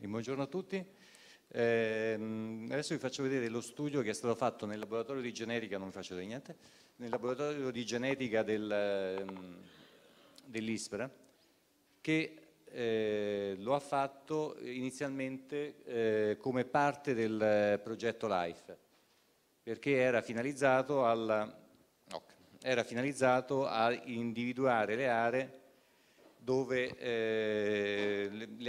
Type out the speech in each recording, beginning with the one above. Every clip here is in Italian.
buongiorno a tutti. Eh, adesso vi faccio vedere lo studio che è stato fatto nel laboratorio di genetica, non vi faccio vedere niente, nel laboratorio di genetica del, ehm, dell'ISPRA, che eh, lo ha fatto inizialmente eh, come parte del progetto LIFE, perché era finalizzato, alla, era finalizzato a individuare le aree dove eh,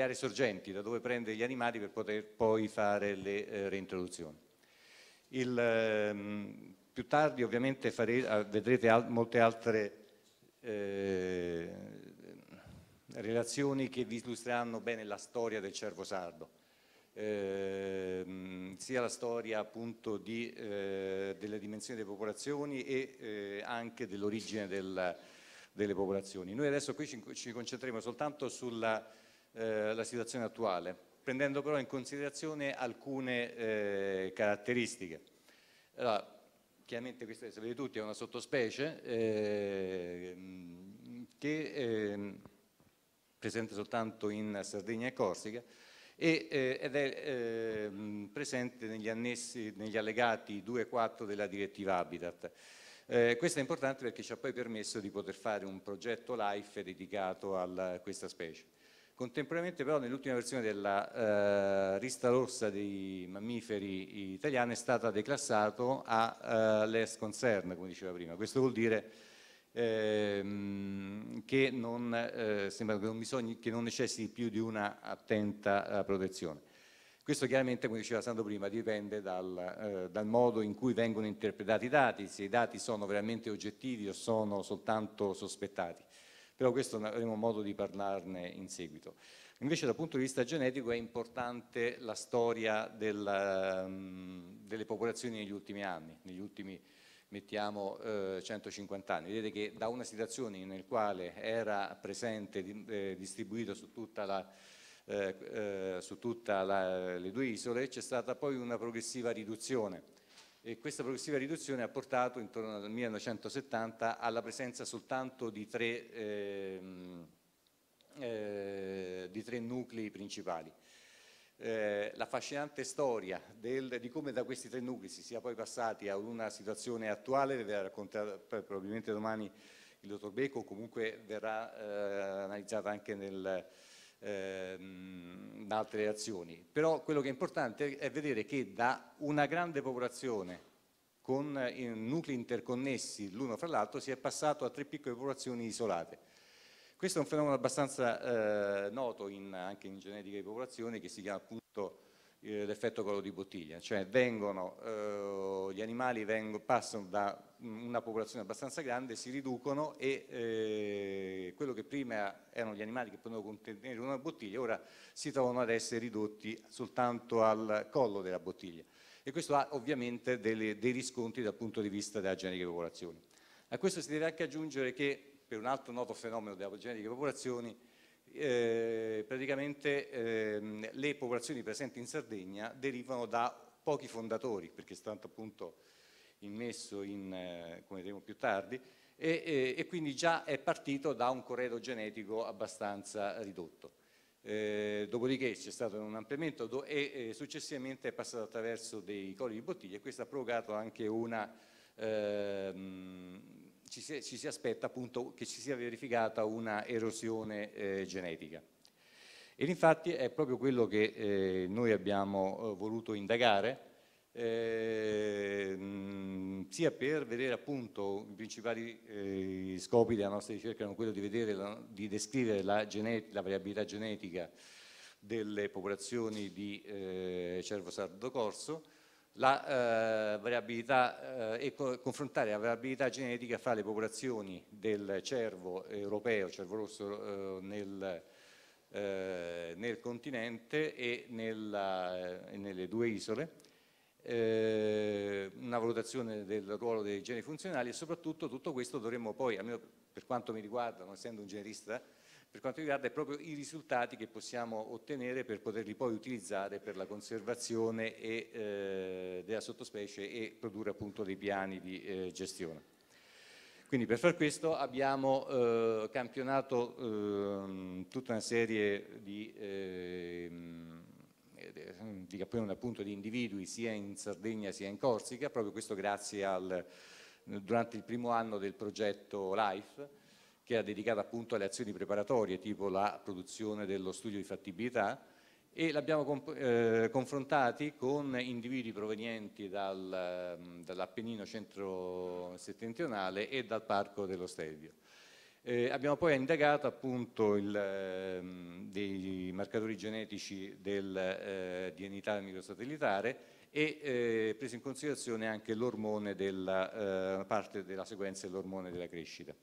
creare sorgenti da dove prende gli animali per poter poi fare le eh, reintroduzioni. Il, ehm, più tardi ovviamente fare, ah, vedrete al, molte altre eh, relazioni che vi illustreranno bene la storia del cervo sardo, eh, sia la storia appunto di, eh, delle dimensioni delle popolazioni e eh, anche dell'origine della, delle popolazioni. Noi adesso qui ci, ci concentreremo soltanto sulla eh, la situazione attuale, prendendo però in considerazione alcune eh, caratteristiche. Allora, chiaramente questa, sapete tutti, è una sottospecie ehm, che ehm, presente soltanto in Sardegna e Corsica e, eh, ed è eh, presente negli annessi, negli allegati 2 e 4 della direttiva Habitat. Eh, questo è importante perché ci ha poi permesso di poter fare un progetto LIFE dedicato a questa specie. Contemporaneamente però nell'ultima versione della eh, lista rossa dei mammiferi italiani è stata declassato a eh, less concern, come diceva prima. Questo vuol dire ehm, che, non, eh, che, non bisogna, che non necessiti più di una attenta eh, protezione. Questo chiaramente, come diceva Sandro prima, dipende dal, eh, dal modo in cui vengono interpretati i dati, se i dati sono veramente oggettivi o sono soltanto sospettati però questo avremo modo di parlarne in seguito. Invece dal punto di vista genetico è importante la storia della, um, ehm, delle popolazioni negli ultimi anni, negli ultimi mettiamo eh, 150 anni. Vedete che da una situazione nel quale era presente, eh, distribuito su tutta la, eh, eh su tutte le due isole, c'è stata poi una progressiva riduzione e questa progressiva riduzione ha portato intorno al 1970 alla presenza soltanto di tre, ehm, eh, di tre nuclei principali. Eh, l'affascinante storia del, di come da questi tre nuclei si sia poi passati a una situazione attuale, ve la racconterà probabilmente domani il dottor Becco, comunque verrà eh, analizzata anche nel, ehm, da altre azioni. Però quello che è importante è vedere che da una grande popolazione con eh, nuclei interconnessi l'uno fra l'altro si è passato a tre piccole popolazioni isolate. Questo è un fenomeno abbastanza eh, noto in, anche in genetica di popolazione che si chiama appunto eh, l'effetto collo di bottiglia, cioè vengono, eh, gli animali vengono, passano da una popolazione abbastanza grande, si riducono e eh, quello che prima erano gli animali che potevano contenere una bottiglia, ora si trovano ad essere ridotti soltanto al collo della bottiglia e questo ha ovviamente delle, dei riscontri dal punto di vista della genetica popolazione. A questo si deve anche aggiungere che per un altro noto fenomeno della genetica di popolazioni eh, praticamente eh, le popolazioni presenti in Sardegna derivano da pochi fondatori, perché è stato appunto immesso in, eh, come vedremo più tardi, e, e, e, quindi già è partito da un corredo genetico abbastanza ridotto. Eh, dopodiché c'è stato un ampliamento e successivamente è passato attraverso dei colli di bottiglia e questo ha provocato anche una, ehm, ci si, ci si, aspetta appunto che ci sia verificata una erosione eh, genetica. Ed infatti è proprio quello che eh, noi abbiamo eh, voluto indagare, mh, ehm, sia per vedere appunto i principali eh, scopi della nostra ricerca erano quello di, vedere la, di descrivere la, la variabilità genetica delle popolazioni di eh, cervo sardo corso la eh, variabilità eh, e co confrontare la variabilità genetica fra le popolazioni del cervo europeo, cervo rosso eh, nel, eh, nel, continente e nella, eh, nelle due isole, eh, una valutazione del ruolo dei geni funzionali e soprattutto tutto questo dovremmo poi, almeno per quanto mi riguarda, non essendo un generista, per quanto riguarda proprio i risultati che possiamo ottenere per poterli poi utilizzare per la conservazione e, eh, della sottospecie e produrre appunto dei piani di eh, gestione. Quindi per far questo abbiamo eh, campionato ehm, tutta una serie di, ehm, di, appunto, di, individui sia in Sardegna sia in Corsica, proprio questo grazie al, durante il primo anno del progetto LIFE, che era dedicata appunto alle azioni preparatorie, tipo la produzione dello studio di fattibilità, e l'abbiamo eh, confrontati con individui provenienti dal, mm, dall'Appennino centro-settentrionale e dal Parco dello Stelvio. Eh, abbiamo poi indagato appunto il, eh, dei marcatori genetici del eh, DNA microsatellitare e eh, preso in considerazione anche l'ormone della eh, parte della sequenza dell'ormone della crescita.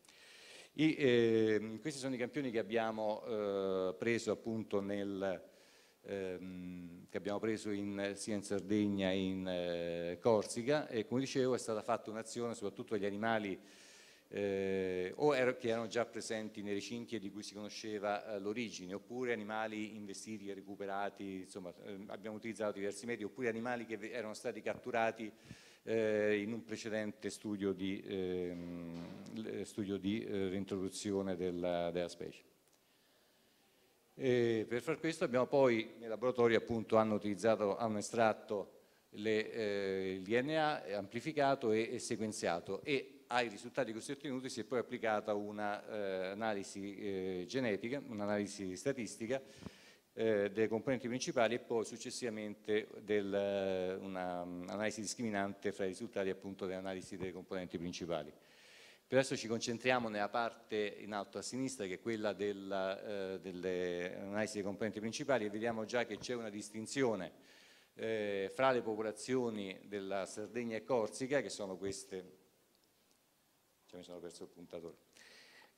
I, eh, questi sono i campioni che abbiamo eh, preso appunto nel, ehm, che abbiamo preso in, sia in Sardegna che in eh, Corsica e come dicevo è stata fatta un'azione soprattutto agli animali eh, o er che erano già presenti nei recinti e di cui si conosceva eh, l'origine oppure animali investiti e recuperati, insomma ehm, abbiamo utilizzato diversi metodi oppure animali che erano stati catturati eh, in un precedente studio di, ehm, studio di eh, reintroduzione della, della specie. E per far questo abbiamo poi, nei laboratori appunto hanno utilizzato, hanno estratto le, eh, il DNA amplificato e, e, sequenziato e ai risultati così ottenuti si è poi applicata un'analisi eh, eh, genetica, un'analisi statistica eh, componenti principali e poi successivamente eh, un'analisi mm, discriminante fra i risultati appunto dell'analisi delle componenti principali. Per adesso ci concentriamo nella parte in alto a sinistra che è quella della, eh, delle analisi delle componenti principali e vediamo già che c'è una distinzione eh, fra le popolazioni della Sardegna e Corsica che sono queste cioè mi sono perso il puntatore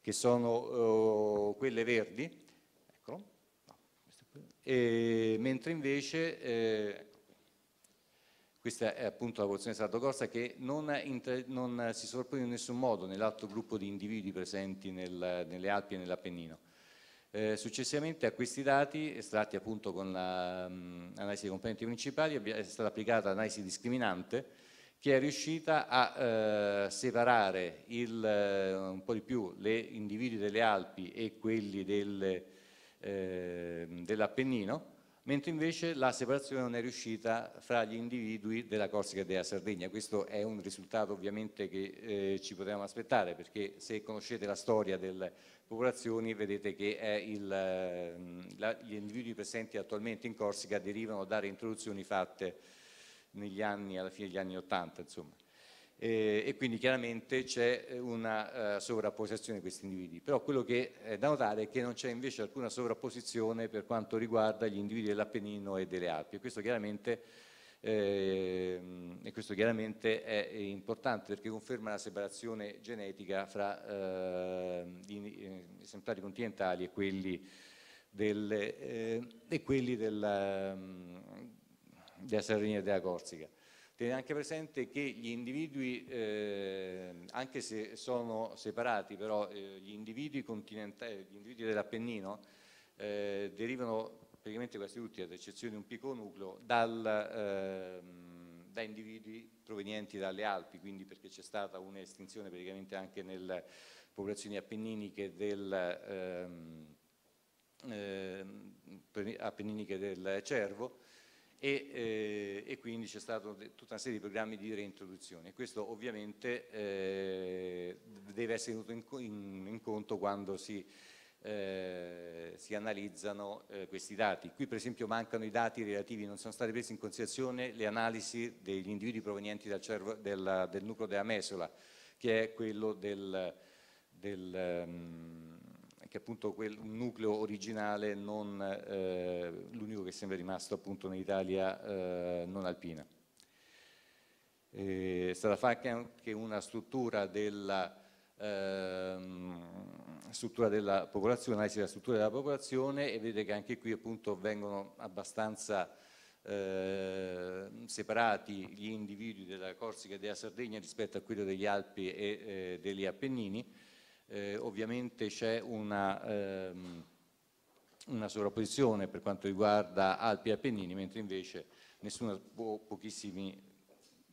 che sono eh, quelle verdi e, mentre invece eh, questa è appunto la posizione di Stato corsa che non, non, si sovrappone in nessun modo nell'altro gruppo di individui presenti nel, nelle Alpi e nell'Appennino. Eh, successivamente a questi dati, estratti appunto con l'analisi la, mm, dei componenti principali, è stata applicata l'analisi discriminante che è riuscita a eh, separare il, eh, un po' di più gli individui delle Alpi e quelli delle Ehm, dell'Appennino, mentre invece la separazione non è riuscita fra gli individui della Corsica e della Sardegna. Questo è un risultato ovviamente che eh, ci potevamo aspettare, perché se conoscete la storia delle popolazioni vedete che il, ehm, la, gli individui presenti attualmente in Corsica derivano da reintroduzioni fatte negli anni, alla fine degli anni Ottanta, insomma eh, e quindi chiaramente c'è eh, una eh, sovrapposizione di questi individui. Però quello che è da notare è che non c'è invece alcuna sovrapposizione per quanto riguarda gli individui dell'Appennino e delle Alpi e questo, eh, e questo chiaramente, è importante perché conferma la separazione genetica fra ehm, gli eh, esemplari continentali e quelli, del, eh, e quelli della, ehm, della Sardegna e della Corsica. Tenete anche presente che gli individui, eh, anche se sono separati, però eh, gli individui, individui dell'Appennino eh, derivano praticamente quasi tutti, ad eccezione di un piccolo nucleo, dal, ehm, da individui provenienti dalle Alpi, quindi perché c'è stata un'estinzione praticamente anche nelle popolazioni appenniniche del, ehm, ehm, appenniniche del cervo, e, eh, e quindi c'è stata tutta una serie di programmi di reintroduzione. Questo ovviamente eh, deve essere tenuto in, in, in conto quando si eh, si analizzano eh, questi dati. Qui per esempio mancano i dati relativi, non sono state prese in considerazione le analisi degli individui provenienti dal, cervo, del, del, nucleo della mesola, che è quello del, del um, che è appunto quel nucleo originale, non, eh, l'unico che sembra rimasto appunto nell'Italia eh, non alpina. è stata fatta anche una struttura della, ehm, struttura della popolazione, analisi della struttura della popolazione e vedete che anche qui appunto vengono abbastanza eh, separati gli individui della Corsica e della Sardegna rispetto a quello degli Alpi e eh, degli Appennini eh, ovviamente c'è una, ehm, una, sovrapposizione per quanto riguarda Alpi e Appennini, mentre invece nessuna, po pochissimi,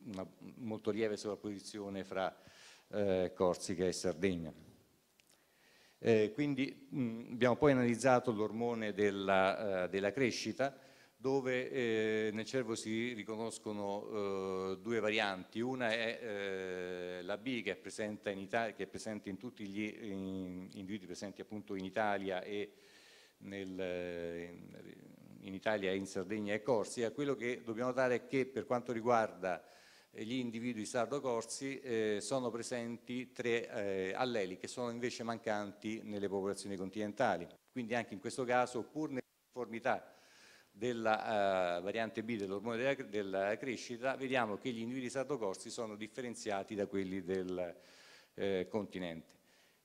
una molto lieve sovrapposizione fra eh, Corsica e Sardegna. Eh, quindi mh, abbiamo poi analizzato l'ormone della, eh, della crescita, dove eh, nel cervo si riconoscono eh, due varianti, una è eh, la B che è, presente in, Italia, è presente in tutti gli in, individui presenti appunto in Italia e nel, in Italia, in Sardegna e Corsia, quello che dobbiamo notare è che per quanto riguarda eh, gli individui sardo-corsi eh, sono presenti tre eh, alleli che sono invece mancanti nelle popolazioni continentali. Quindi anche in questo caso, pur nella conformità della eh, variante B dell'ormone della, della, crescita, vediamo che gli individui sardocorsi sono differenziati da quelli del eh, continente.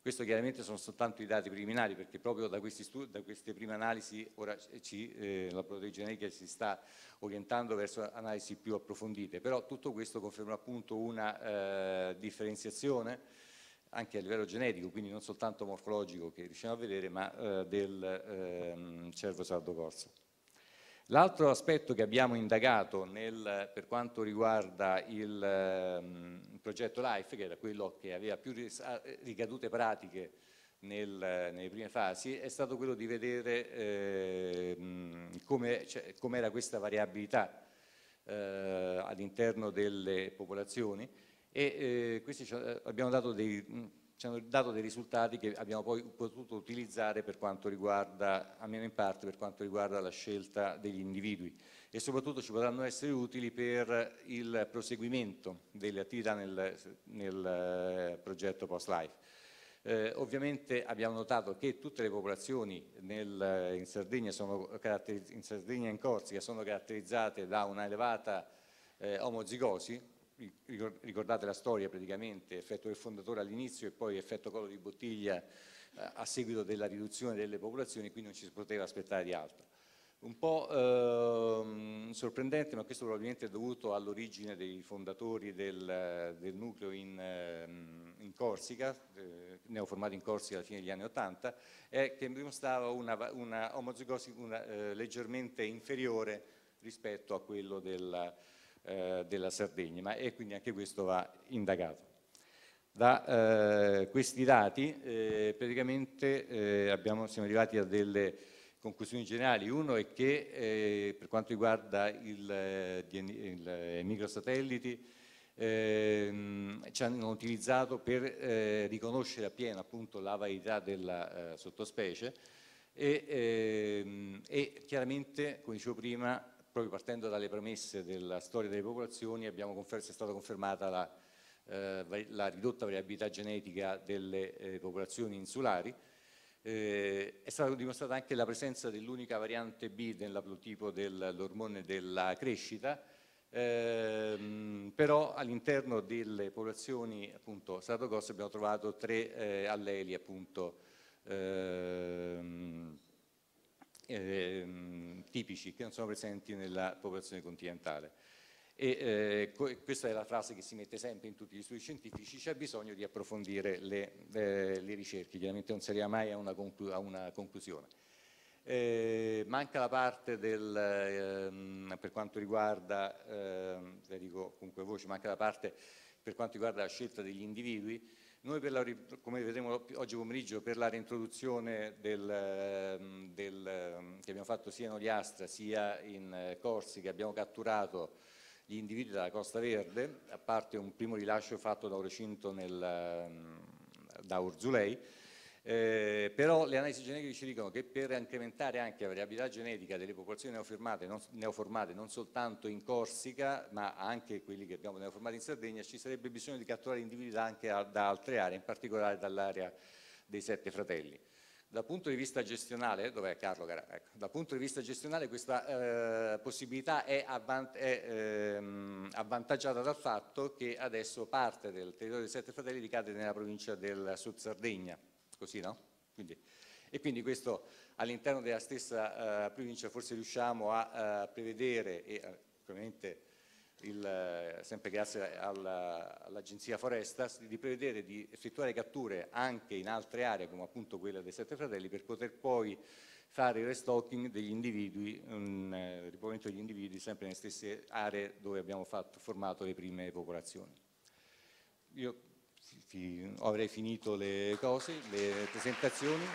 Questo chiaramente sono soltanto i dati preliminari perché proprio da, studi, da queste prime analisi ora ci, eh, la proteigenetica si sta orientando verso analisi più approfondite, però tutto questo conferma appunto una eh, differenziazione anche a livello genetico, quindi non soltanto morfologico che riusciamo a vedere, ma eh, del ehm, cervo sardo corso. L'altro aspetto che abbiamo indagato nel, per quanto riguarda il, um, progetto LIFE, che era quello che aveva più ah, ricadute pratiche nel, nelle prime fasi, è stato quello di vedere eh, come, cioè, com'era questa variabilità eh, all'interno delle popolazioni e eh, ci, eh, abbiamo dato dei ci hanno dato dei risultati che abbiamo poi potuto utilizzare per quanto riguarda, almeno in parte, per quanto riguarda la scelta degli individui e soprattutto ci potranno essere utili per il proseguimento delle attività nel, nel eh, progetto Post-Life. Eh, ovviamente abbiamo notato che tutte le popolazioni nel, eh, in, Sardegna in, Sardegna e in Corsica sono caratterizzate da una elevata eh, omozigosi, ricordate la storia praticamente, effetto del fondatore all'inizio e poi effetto collo di bottiglia eh, a seguito della riduzione delle popolazioni, quindi non ci si poteva aspettare di altro. Un po' ehm, sorprendente, ma questo probabilmente è dovuto all'origine dei fondatori del, del nucleo in, ehm, in Corsica, eh, neoformato in Corsica alla fine degli anni Ottanta, è che dimostrava una, una omozigosi una, eh, leggermente inferiore rispetto a quello della, eh, della Sardegna e quindi anche questo va indagato. Da eh, questi dati eh, praticamente eh, abbiamo, siamo arrivati a delle conclusioni generali. Uno è che per quanto riguarda il, i microsatelliti Ehm, ci hanno utilizzato per eh, riconoscere appieno appunto la varietà della eh, sottospecie e, ehm, e, chiaramente, come dicevo prima, proprio partendo dalle premesse della storia delle popolazioni, confer- è stata confermata la, eh, la, ridotta variabilità genetica delle eh, popolazioni insulari. Eh, è stata dimostrata anche la presenza dell'unica variante B nell'aplotipo dell'ormone della crescita, ehm, però all'interno delle popolazioni appunto sardogosse abbiamo trovato tre eh, alleli appunto ehm, eh, tipici che non sono presenti nella popolazione continentale. E, eh, questa è la frase che si mette sempre in tutti gli studi scientifici, c'è bisogno di approfondire le, eh, le ricerche, chiaramente non si arriva mai a una, conclu a una conclusione. Eh, manca la parte del, ehm, per quanto riguarda, ehm, dico comunque voce, manca la parte per quanto riguarda la scelta degli individui. Noi, la, come vedremo oggi pomeriggio, per la reintroduzione del, ehm, del, ehm, che abbiamo fatto sia in Oliastra sia in eh, Corsi, che abbiamo catturato gli individui dalla Costa Verde, a parte un primo rilascio fatto da un recinto nel, ehm, da Urzulei, eh, però le analisi genetiche ci dicono che per incrementare anche la variabilità genetica delle popolazioni non, neoformate non soltanto in Corsica ma anche quelli che abbiamo neoformati in Sardegna ci sarebbe bisogno di catturare individui anche a, da altre aree, in particolare dall'area dei Sette Fratelli. Dal punto di vista gestionale, dov'è Carlo? Ecco, dal punto di vista gestionale questa eh, possibilità è, avant è ehm, avvantaggiata dal fatto che adesso parte del territorio dei Sette Fratelli ricade nella provincia del Sud Sardegna così no? Quindi, e quindi questo all'interno della stessa eh, provincia forse riusciamo a eh, prevedere e eh, ovviamente il, eh, sempre grazie all'Agenzia Foresta, di prevedere di effettuare catture anche in altre aree come appunto quella dei Sette Fratelli per poter poi fare il restocking degli individui, un mm, eh, ripovenimento degli individui sempre nelle stesse aree dove abbiamo fatto, formato le prime popolazioni. Io fi, avrei finito le cose, le presentazioni.